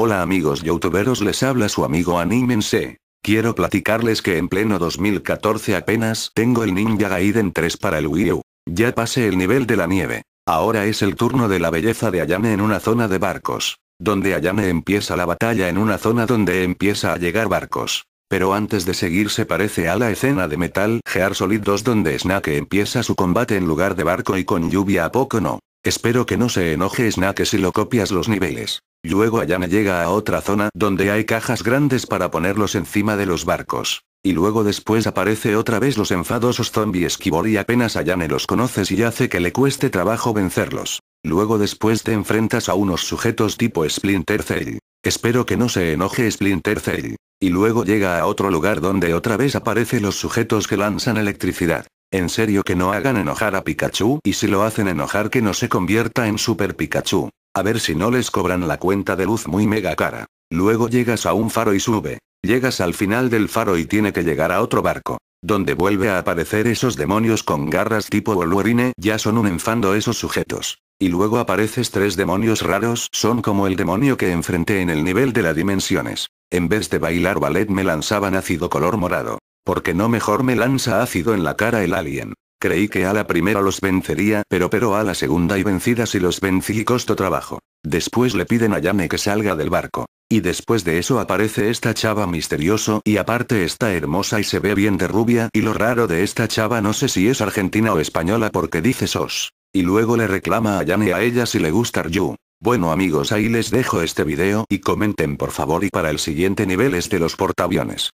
Hola amigos youtuberos les habla su amigo Anímense. Quiero platicarles que en pleno 2014 apenas tengo el Ninja Gaiden 3 para el Wii U. Ya pasé el nivel de la nieve. Ahora es el turno de la belleza de Ayame en una zona de barcos. Donde Ayane empieza la batalla en una zona donde empieza a llegar barcos. Pero antes de seguir se parece a la escena de Metal Gear Solid 2 donde Snake empieza su combate en lugar de barco y con lluvia a poco no. Espero que no se enoje Snake si lo copias los niveles. Luego Ayane llega a otra zona donde hay cajas grandes para ponerlos encima de los barcos. Y luego después aparece otra vez los enfadosos zombies Kibor y apenas Ayane los conoces y hace que le cueste trabajo vencerlos. Luego después te enfrentas a unos sujetos tipo Splinter Cell. Espero que no se enoje Splinter Cell. Y luego llega a otro lugar donde otra vez aparece los sujetos que lanzan electricidad. En serio que no hagan enojar a Pikachu y si lo hacen enojar que no se convierta en Super Pikachu. A ver si no les cobran la cuenta de luz muy mega cara. Luego llegas a un faro y sube. Llegas al final del faro y tiene que llegar a otro barco. Donde vuelve a aparecer esos demonios con garras tipo Wolverine, ya son un enfando esos sujetos. Y luego apareces tres demonios raros, son como el demonio que enfrenté en el nivel de las dimensiones. En vez de bailar ballet me lanzaban ácido color morado. Porque no mejor me lanza ácido en la cara el alien. Creí que a la primera los vencería, pero pero a la segunda y vencida y los vencí y costó trabajo. Después le piden a Yane que salga del barco. Y después de eso aparece esta chava misterioso y aparte está hermosa y se ve bien de rubia y lo raro de esta chava no sé si es argentina o española porque dice sos. Y luego le reclama a Yane a ella si le gusta Ryu. Bueno amigos ahí les dejo este video y comenten por favor y para el siguiente nivel es este de los portaaviones.